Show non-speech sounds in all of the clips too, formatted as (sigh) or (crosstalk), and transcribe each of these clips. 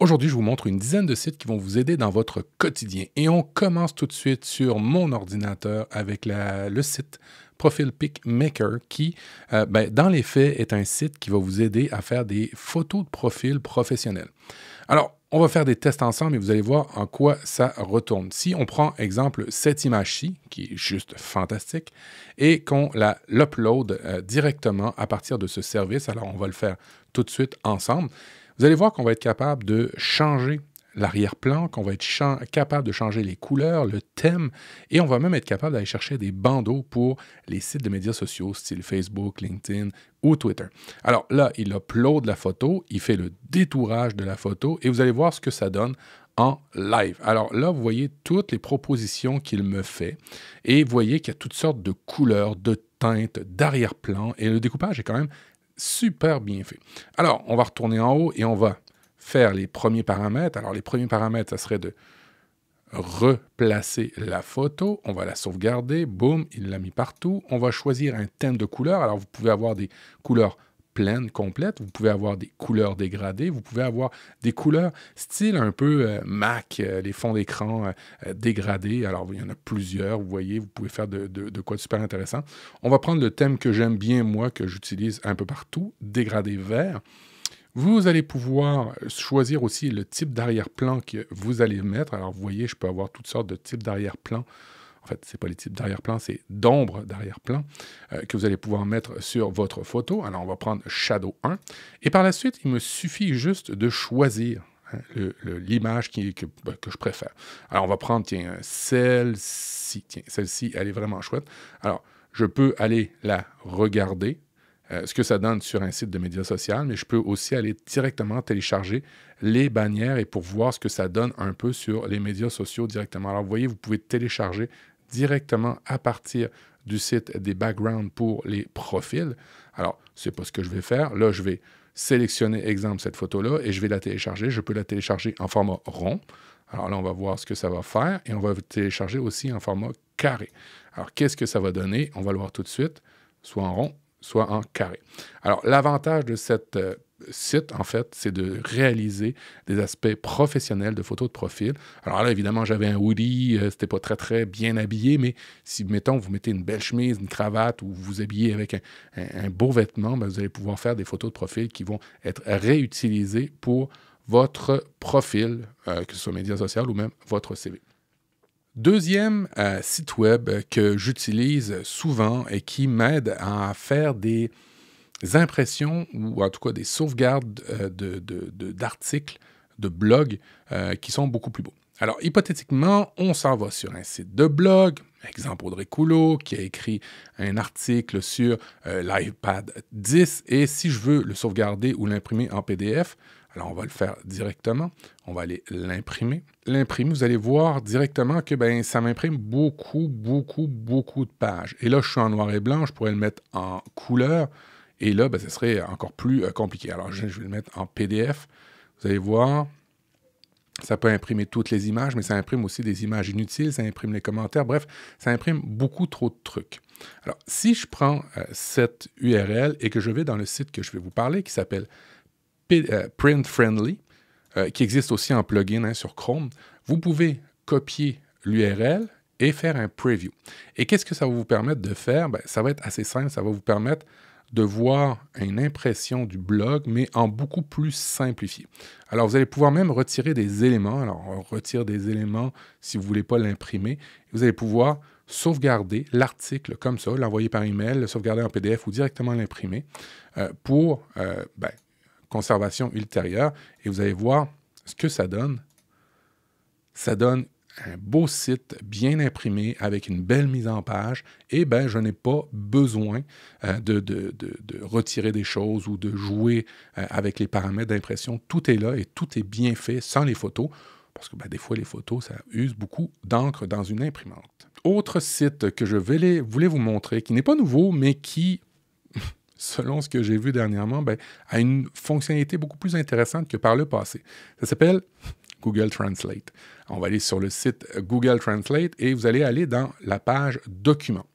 Aujourd'hui, je vous montre une dizaine de sites qui vont vous aider dans votre quotidien. Et on commence tout de suite sur mon ordinateur avec le site Profil Pic Maker qui, euh, ben, dans les faits, est un site qui va vous aider à faire des photos de profil professionnels. Alors, on va faire des tests ensemble et vous allez voir en quoi ça retourne. Si on prend exemple cette image-ci, qui est juste fantastique, et qu'on la l'upload euh, directement à partir de ce service, alors on va le faire tout de suite ensemble. Vous allez voir qu'on va être capable de changer l'arrière-plan, qu'on va être capable de changer les couleurs, le thème, et on va même être capable d'aller chercher des bandeaux pour les sites de médias sociaux, style Facebook, LinkedIn ou Twitter. Alors là, il upload la photo, il fait le détourage de la photo, et vous allez voir ce que ça donne en live. Alors là, vous voyez toutes les propositions qu'il me fait, et vous voyez qu'il y a toutes sortes de couleurs, de teintes, d'arrière-plan, et le découpage est quand même super bien fait. Alors, on va retourner en haut et on va faire les premiers paramètres. Alors, les premiers paramètres, ça serait de replacer la photo. On va la sauvegarder. Boum, il l'a mis partout. On va choisir un thème de couleur. Alors, vous pouvez avoir des couleurs pleine, complète. Vous pouvez avoir des couleurs dégradées, vous pouvez avoir des couleurs style un peu euh, Mac, euh, les fonds d'écran euh, dégradés. Alors, il y en a plusieurs, vous voyez, vous pouvez faire de, de quoi de super intéressant. On va prendre le thème que j'aime bien, moi, que j'utilise un peu partout, dégradé vert. Vous allez pouvoir choisir aussi le type d'arrière-plan que vous allez mettre. Alors, vous voyez, je peux avoir toutes sortes de types d'arrière-plan en fait, c'est pas les types d'arrière-plan, c'est d'ombre d'arrière-plan euh, que vous allez pouvoir mettre sur votre photo. Alors, on va prendre Shadow 1. Et par la suite, il me suffit juste de choisir hein, l'image que, ben, que, je préfère. Alors, on va prendre, tiens, celle-ci. Tiens, celle-ci, elle est vraiment chouette. Alors, je peux aller la regarder euh, ce que ça donne sur un site de médias sociaux, mais je peux aussi aller directement télécharger les bannières et pour voir ce que ça donne un peu sur les médias sociaux directement. Alors, vous voyez, vous pouvez télécharger directement à partir du site des backgrounds pour les profils. Alors, ce n'est pas ce que je vais faire. Là, je vais sélectionner, exemple, cette photo-là et je vais la télécharger. Je peux la télécharger en format rond. Alors là, on va voir ce que ça va faire et on va télécharger aussi en format carré. Alors, qu'est-ce que ça va donner? On va le voir tout de suite, soit en rond, soit en carré. Alors, l'avantage de cette euh, site, en fait, c'est de réaliser des aspects professionnels de photos de profil. Alors là, évidemment, j'avais un hoodie, euh, c'était pas très, très bien habillé, mais si, mettons, vous mettez une belle chemise, une cravate ou vous vous habillez avec un, beau vêtement, ben, vous allez pouvoir faire des photos de profil qui vont être réutilisées pour votre profil, euh, que ce soit médias sociaux ou même votre CV. Deuxième euh, site web que j'utilise souvent et qui m'aide à faire des impressions ou en tout cas des sauvegardes euh, d'articles, de, blogs euh, qui sont beaucoup plus beaux. Alors, hypothétiquement, on s'en va sur un site de blog, exemple Audrey Coulot, qui a écrit un article sur l'iPad 10, et si je veux le sauvegarder ou l'imprimer en PDF, alors, on va le faire directement. On va aller l'imprimer. L'imprimer, vous allez voir directement que ben, ça m'imprime beaucoup, beaucoup, beaucoup de pages. Et là, je suis en noir et blanc. Je pourrais le mettre en couleur. Et là, ben, ce serait encore plus euh, compliqué. Alors, je, vais le mettre en PDF. Vous allez voir, ça peut imprimer toutes les images, mais ça imprime aussi des images inutiles, ça imprime les commentaires, bref, ça imprime beaucoup trop de trucs. Alors, si je prends euh, cette URL et que je vais dans le site que je vais vous parler, qui s'appelle euh, print friendly, euh, qui existe aussi en plugin hein, sur Chrome, vous pouvez copier l'URL et faire un preview. Et qu'est-ce que ça va vous permettre de faire? Ben, ça va être assez simple, ça va vous permettre de voir une impression du blog, mais en beaucoup plus simplifié. Alors, vous allez pouvoir même retirer des éléments. Alors, on retire des éléments si vous ne voulez pas l'imprimer. Vous allez pouvoir sauvegarder l'article comme ça, l'envoyer par email, le sauvegarder en PDF ou directement l'imprimer euh, pour ben, conservation ultérieure. Et vous allez voir ce que ça donne. Ça donne un beau site bien imprimé avec une belle mise en page, et ben, je n'ai pas besoin euh, de, de, retirer des choses ou de jouer euh, avec les paramètres d'impression. Tout est là et tout est bien fait sans les photos, parce que ben, des fois les photos, ça use beaucoup d'encre dans une imprimante. Autre site que je voulais vous montrer, qui n'est pas nouveau, mais qui selon ce que j'ai vu dernièrement, a ben, une fonctionnalité beaucoup plus intéressante que par le passé. Ça s'appelle Google Translate. On va aller sur le site euh, Google Translate et vous allez aller dans la page Documents.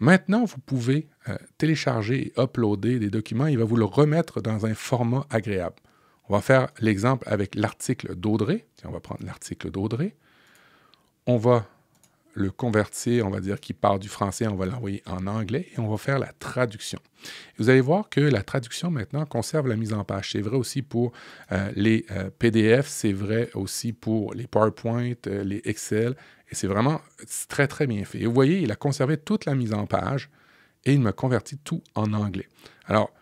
Maintenant, vous pouvez euh, télécharger et uploader des documents. Il va vous le remettre dans un format agréable. On va faire l'exemple avec l'article d'Audrey. On va prendre l'article d'Audrey. On va le convertir, on va dire qu'il part du français, on va l'envoyer en anglais et on va faire la traduction. Vous allez voir que la traduction maintenant conserve la mise en page. C'est vrai aussi pour euh, les euh, PDF, c'est vrai aussi pour les PowerPoint, euh, les Excel, et c'est vraiment très très bien fait. Et vous voyez, il a conservé toute la mise en page et il m'a convertit tout en anglais. Alors,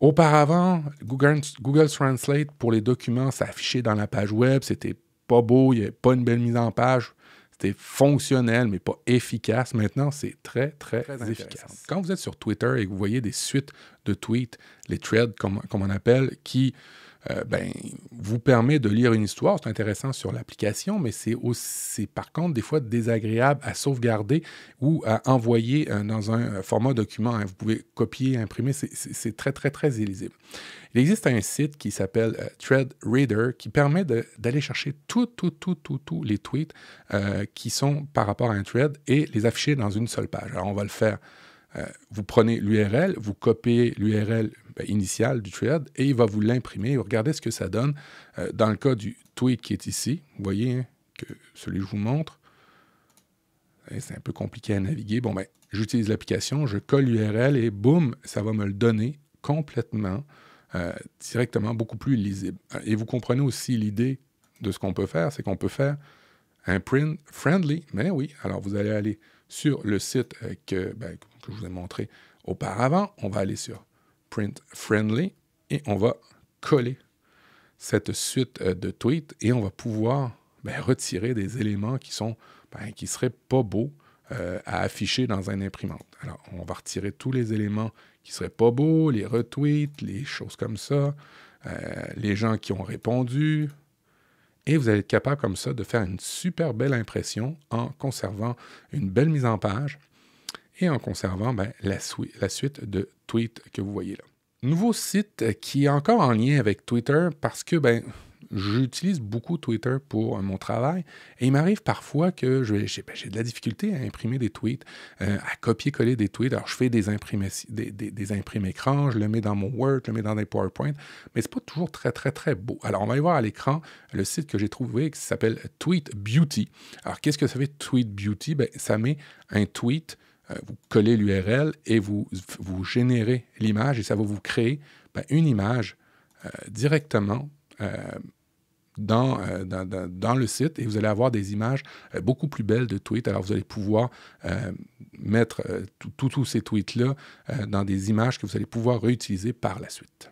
auparavant, Google, Google Translate pour les documents affichait dans la page web, c'était pas beau, il n'y avait pas une belle mise en page. C'était fonctionnel, mais pas efficace. Maintenant, c'est très, très, très efficace. Quand vous êtes sur Twitter et que vous voyez des suites de tweets, les threads comme, on appelle, qui euh, ben, vous permet de lire une histoire. C'est intéressant sur l'application, mais c'est aussi, par contre, des fois désagréable à sauvegarder ou à envoyer euh, dans un euh, format document. Hein. Vous pouvez copier, imprimer, c'est très, très, très illisible. Il existe un site qui s'appelle Thread Reader qui permet d'aller chercher tout, tout, tout, tout, tout les tweets qui sont par rapport à un thread et les afficher dans une seule page. Alors, on va le faire euh, vous prenez l'URL, vous copiez l'URL ben, initial initiale du thread et il va vous l'imprimer. Regardez ce que ça donne. Euh, dans le cas du tweet qui est ici, vous voyez hein, que celui que je vous montre, eh, c'est un peu compliqué à naviguer. Bon, ben, j'utilise l'application, je colle l'URL et boum, ça va me le donner complètement, euh, directement, beaucoup plus lisible. Et vous comprenez aussi l'idée de ce qu'on peut faire, c'est qu'on peut faire un print friendly. Mais oui, alors vous allez aller sur le site euh, ben, que, je vous ai montré auparavant. On va aller sur Print Friendly et on va coller cette suite euh, de tweets et on va pouvoir ben, retirer des éléments qui sont ben, qui seraient pas beaux euh, à afficher dans un imprimante. Alors, on va retirer tous les éléments qui seraient pas beaux, les retweets, les choses comme ça, les gens qui ont répondu, et vous allez être capable comme ça de faire une super belle impression en conservant une belle mise en page et en conservant ben, la, la, suite de tweets que vous voyez là. Nouveau site qui est encore en lien avec Twitter parce que ben, J'utilise beaucoup Twitter pour euh, mon travail et il m'arrive parfois que ben, j'ai de la difficulté à imprimer des tweets, euh, à copier-coller des tweets. Alors, je fais des imprimés, des, des, écran, je le mets dans mon Word, je le mets dans des PowerPoint, mais c'est pas toujours très, très, très beau. Alors, on va aller voir à l'écran le site que j'ai trouvé qui s'appelle Tweet Beauty. Alors, qu'est-ce que ça fait Tweet Beauty? Ben, ça met un tweet euh, vous collez l'URL et vous, vous générez l'image et ça va vous créer ben, une image directement euh, euh, dans, le site et vous allez avoir des images euh, beaucoup plus belles de tweets. Alors, vous allez pouvoir mettre tous ces tweets-là dans des images que vous allez pouvoir réutiliser par la suite.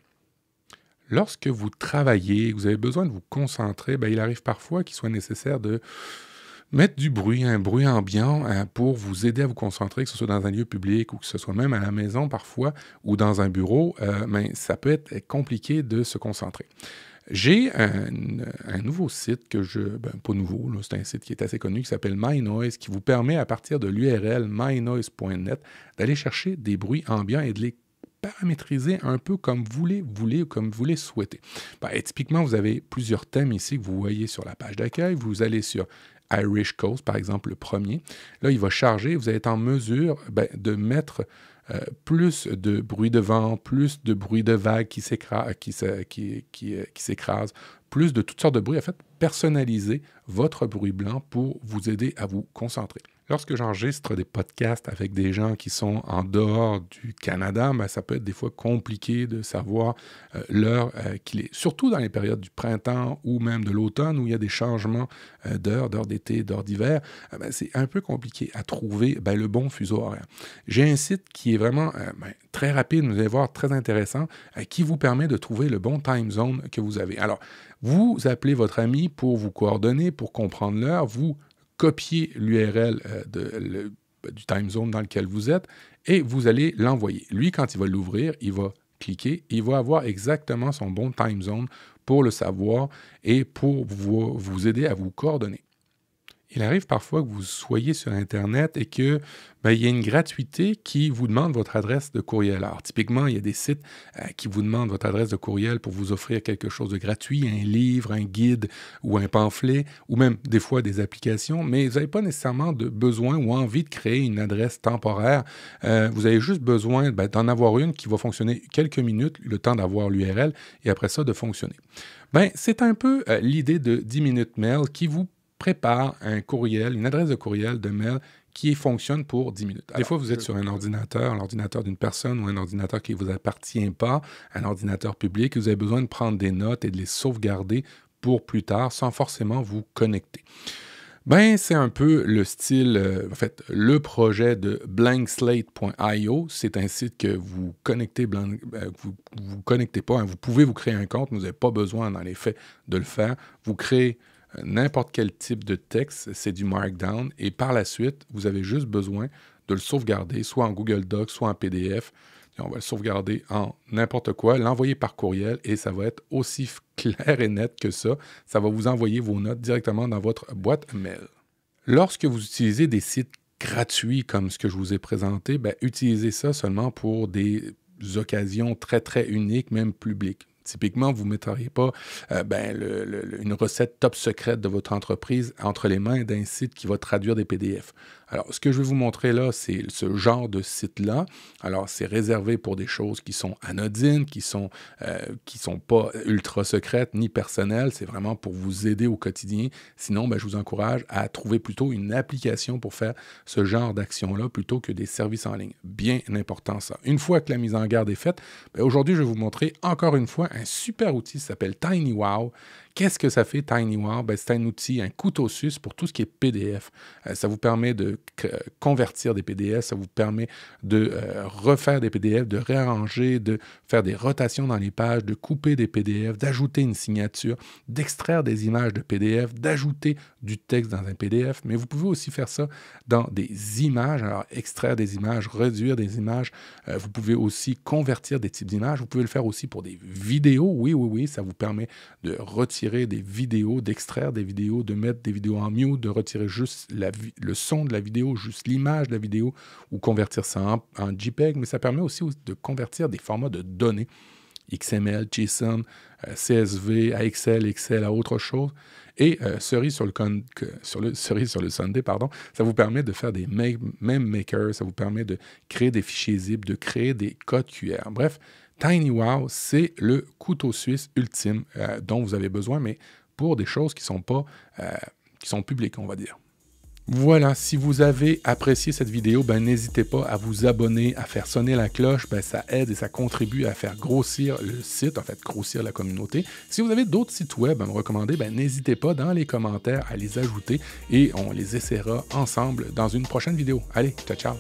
Lorsque vous travaillez, vous avez besoin de vous concentrer, ben, il arrive parfois qu'il soit nécessaire de mettre du bruit, un bruit ambiant pour vous aider à vous concentrer, que ce soit dans un lieu public ou que ce soit même à la maison parfois ou dans un bureau, mais ben, ça peut être compliqué de se concentrer. J'ai un, nouveau site que je. Ben, pas nouveau, c'est un site qui est assez connu qui s'appelle MyNoise, qui vous permet à partir de l'URL mynoise.net d'aller chercher des bruits ambiants et de les paramétriser un peu comme vous les voulez ou comme vous les souhaitez. Ben, typiquement, vous avez plusieurs thèmes ici que vous voyez sur la page d'accueil. Vous allez sur Irish Coast, par exemple, le premier. Là, il va charger. Vous allez en mesure ben, de mettre euh, plus de bruit de vent, plus de bruit de vagues qui s'écrasent, euh, qui, qui, euh, plus de toutes sortes de bruits, en fait, personnalisez votre bruit blanc pour vous aider à vous concentrer lorsque j'enregistre des podcasts avec des gens qui sont en dehors du Canada, ben, ça peut être des fois compliqué de savoir euh, l'heure euh, qu'il est. Surtout dans les périodes du printemps ou même de l'automne où il y a des changements d'heure, d'heure d'été, d'heure d'hiver, euh, ben, c'est un peu compliqué à trouver ben, le bon fuseau horaire. J'ai un site qui est vraiment très rapide, vous allez voir, très intéressant, qui vous permet de trouver le bon time zone que vous avez. Alors, vous appelez votre ami pour vous coordonner, pour comprendre l'heure, vous copier l'URL euh, ben, du time zone dans lequel vous êtes et vous allez l'envoyer. Lui, quand il va l'ouvrir, il va cliquer, il va avoir exactement son bon time zone pour le savoir et pour vous, vous aider à vous coordonner il arrive parfois que vous soyez sur Internet et que ben, il y a une gratuité qui vous demande votre adresse de courriel. Alors, typiquement, il y a des sites euh, qui vous demandent votre adresse de courriel pour vous offrir quelque chose de gratuit, un livre, un guide ou un pamphlet, ou même des fois des applications, mais vous n'avez pas nécessairement de besoin ou envie de créer une adresse temporaire. Euh, vous avez juste besoin ben, d'en avoir une qui va fonctionner quelques minutes, le temps d'avoir l'URL, et après ça, de fonctionner. Ben, c'est un peu euh, l'idée de 10 minutes mail qui vous prépare un courriel, une adresse de courriel, de mail qui fonctionne pour 10 minutes. des fois, vous êtes sur un ordinateur, l'ordinateur d'une personne ou un ordinateur qui ne vous appartient pas, un ordinateur public, vous avez besoin de prendre des notes et de les sauvegarder pour plus tard sans forcément vous connecter. Ben, c'est un peu le style, euh, en fait, le projet de blankslate.io. C'est un site que vous connectez, euh, vous, connectez pas. Hein. Vous pouvez vous créer un compte, vous n'avez pas besoin, dans les faits, de le faire. Vous créez n'importe quel type de texte, c'est du Markdown. Et par la suite, vous avez juste besoin de le sauvegarder, soit en Google Docs, soit en PDF. on va le sauvegarder en n'importe quoi, l'envoyer par courriel et ça va être aussi (laughs) clair et net que ça. Ça va vous envoyer vos notes directement dans votre boîte mail. Lorsque vous utilisez des sites gratuits comme ce que je vous ai présenté, ben, utilisez ça seulement pour des occasions très très uniques, même publiques. Typiquement, vous ne mettriez pas euh, ben, une recette top secrète de votre entreprise entre les mains d'un site qui va traduire des PDF. Alors, ce que je vais vous montrer là, c'est ce genre de site-là. Alors, c'est réservé pour des choses qui sont anodines, qui sont, euh, sont pas ultra secrètes ni personnelles. C'est vraiment pour vous aider au quotidien. Sinon, ben, je vous encourage à trouver plutôt une application pour faire ce genre d'action-là plutôt que des services en ligne. Bien important ça. Une fois que la mise en garde est faite, ben, aujourd'hui, je vais vous montrer encore une fois super outil ça s'appelle TinyWow. Qu'est-ce que ça fait TinyWow? Ben, c'est un outil, un couteau sus pour tout ce qui est PDF. Euh, ça vous permet de euh, convertir des PDF, ça vous permet de euh, refaire des PDF, de réarranger, de faire des rotations dans les pages, de couper des PDF, d'ajouter une signature, d'extraire des images de PDF, d'ajouter du texte dans un PDF. Mais vous pouvez aussi faire ça dans des images. Alors, extraire des images, réduire des images. vous pouvez aussi convertir des types d'images. Vous pouvez le faire aussi pour des vidéos vidéo, oui, oui, oui, ça vous permet de retirer des vidéos, d'extraire des vidéos, de mettre des vidéos en mute, de retirer juste la le son de la vidéo, juste l'image de la vidéo, ou convertir ça en, JPEG, mais ça permet aussi de convertir des formats de données. XML, JSON, euh, CSV, à Excel, Excel à autre chose. Et euh, cerise, sur le cerise sur le Sunday, pardon, ça vous permet de faire des meme makers, ça vous permet de créer des fichiers zip, de créer des codes QR. Bref, TinyWow, c'est le couteau suisse ultime euh, dont vous avez besoin, mais pour des choses qui sont pas, euh, qui sont publiques, on va dire. Voilà, si vous avez apprécié cette vidéo, ben, n'hésitez pas à vous abonner, à faire sonner la cloche, ben, ça aide et ça contribue à faire grossir le site, en fait grossir la communauté. Si vous avez d'autres sites web à me recommander, ben, n'hésitez pas dans les commentaires à les ajouter et on les essaiera ensemble dans une prochaine vidéo. Allez, ciao ciao.